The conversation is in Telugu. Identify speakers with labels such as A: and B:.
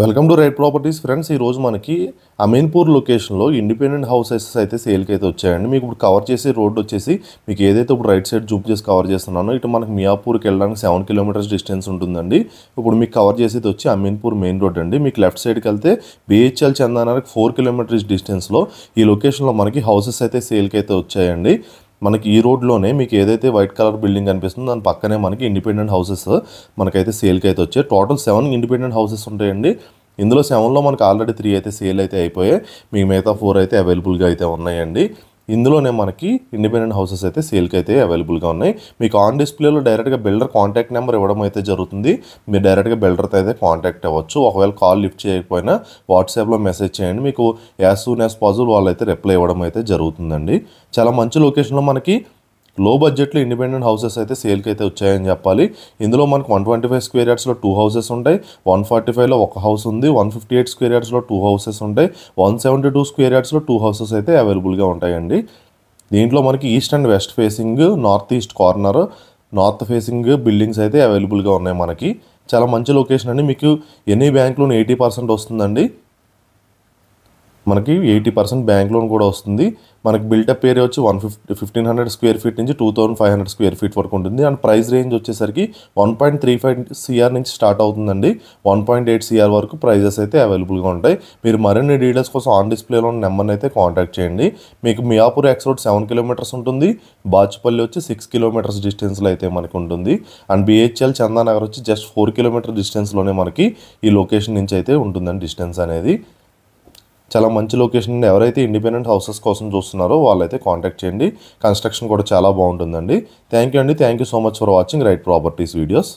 A: welcome to Right Properties friends ఈరోజు మనకి అమీన్పూర్ లొకేషన్లో ఇండిపెండెంట్ హౌసెస్ అయితే సేల్కి అయితే వచ్చాయండి మీకు ఇప్పుడు కవర్ చేసే రోడ్ వచ్చేసి మీకు ఏదైతే ఇప్పుడు రైట్ సైడ్ చూపు చేసి కవర్ చేస్తున్నానో ఇటు మనకి మియాపూర్కి వెళ్ళడానికి సెవెన్ కిలోమీటర్స్ డిస్టెన్స్ ఉంటుందండి ఇప్పుడు మీకు కవర్ చేసేది వచ్చి అమీన్పూర్ మెయిన్ రోడ్ అండి మీకు లెఫ్ట్ సైడ్కి వెళ్తే బిహెచ్ఎల్ చందానానికి ఫోర్ కిలోమీటర్స్ డిస్టెన్స్లో ఈ లొకేషన్లో మనకి హౌసెస్ అయితే సేల్కి అయితే వచ్చాయండి మనకి ఈ రోడ్లోనే మీకు ఏదైతే వైట్ కలర్ బిల్డింగ్ కనిపిస్తుందో దాని పక్కనే మనకి ఇండిపెండెంట్ హౌసెస్ మనకైతే సేల్కి అయితే వచ్చాయి టోటల్ సెవెన్ ఇండిపెండెంట్ హౌసెస్ ఉంటాయండి ఇందులో సెవెన్లో మనకు ఆల్రెడీ త్రీ అయితే సేల్ అయితే అయిపోయాయి మీకు మిగతా ఫోర్ అయితే అవైలబుల్గా అయితే ఉన్నాయండి ఇందులోనే మనకి ఇండిపెండెంట్ హౌసెస్ అయితే సేల్కి అయితే అవైలబుల్గా ఉన్నాయి మీకు ఆన్ డిస్ప్లేలో డైరెక్ట్గా బిల్డర్ కాంటాక్ట్ నెంబర్ ఇవ్వడం అయితే జరుగుతుంది మీరు డైరెక్ట్గా బిల్డర్తో అయితే కాంటాక్ట్ అవ్వచ్చు ఒకవేళ కాల్ లిఫ్ట్ చేయకపోయినా వాట్సాప్లో మెసేజ్ చేయండి మీకు యాజ్ సూన్ యాజ్ పాజిబుల్ వాళ్ళు అయితే రిప్లై ఇవ్వడం అయితే జరుగుతుందండి చాలా మంచి లొకేషన్లో మనకి లో బడ్జెట్లో ఇండిపెండెంట్ హౌసెస్ అయితే సేల్కి అయితే వచ్చాయని చెప్పాలి ఇందులో మనకు వన్ ట్వంటీ ఫైవ్ స్క్వేర్ యార్డ్స్లో టూ హౌసెస్ ఉంటాయి వన్ ఫార్టీ ఫైవ్లో ఒక హౌస్ ఉంది వన్ ఫిఫ్టీ ఎయిట్ స్క్వేర్ యార్డ్స్లో టూ హౌసెస్ ఉంటాయి వన్ సెవెంటీ టూ స్క్వేర్ యార్డ్స్లో టూ హౌసెస్ అయితే అవైలబుల్గా ఉంటాయండి దీంట్లో మనకి east and west facing north east corner north facing buildings అయితే అవైలబుల్గా ఉన్నాయి మనకి చాలా మంచి లొకేషన్ అండి మీకు ఎనీ బ్యాంక్ ఎయిటీ పర్సెంట్ వస్తుందండి మనకి ఎయిటీ పర్సెంట్ బ్యాంక్ లోన్ కూడా వస్తుంది మనకి బిల్టప్ ఏరియా వచ్చి one fifty fifteen hundred square feet నుంచి two thousand five hundred square feet వరకు ఉంటుంది అండ్ ప్రైస్ రేంజ్ వచ్చేసరికి one point three five CR నుంచి స్టార్ట్ అవుతుందండి వన్ పాయింట్ ఎయిట్ సిఆర్ వరకు ప్రైజెస్ అయితే అవైలబుల్గా ఉంటాయి మీరు మరిన్ని డీటెయిల్స్ కోసం ఆన్ డిస్ప్లేలో ఉన్న నెంబర్ని అయితే కాంటాక్ట్ చేయండి మీకు Miyapur X road seven kilometers ఉంటుంది బాచుపల్లి వచ్చి సిక్స్ కిలోమీటర్స్ డిస్టెన్స్లో అయితే మనకు ఉంటుంది అండ్ బిహెచ్ఎల్ చందానగర్ వచ్చి జస్ట్ ఫోర్ కిలోమీటర్ డిస్టెన్స్లోనే మనకి ఈ లొకేషన్ నుంచి అయితే ఉంటుందండి డిస్టెన్స్ అనేది చాలా మంచి లొకేషన్ ఎవరైతే ఇండిపెండెంట్ హౌసెస్ కోసం చూస్తున్నారో వాళ్ళైతే కాంటాక్ట్ చేయండి కన్స్ట్రక్షన్ కూడా చాలా బాగుంటుందండి థ్యాంక్ యూ అండి thank you so much for watching Right Properties videos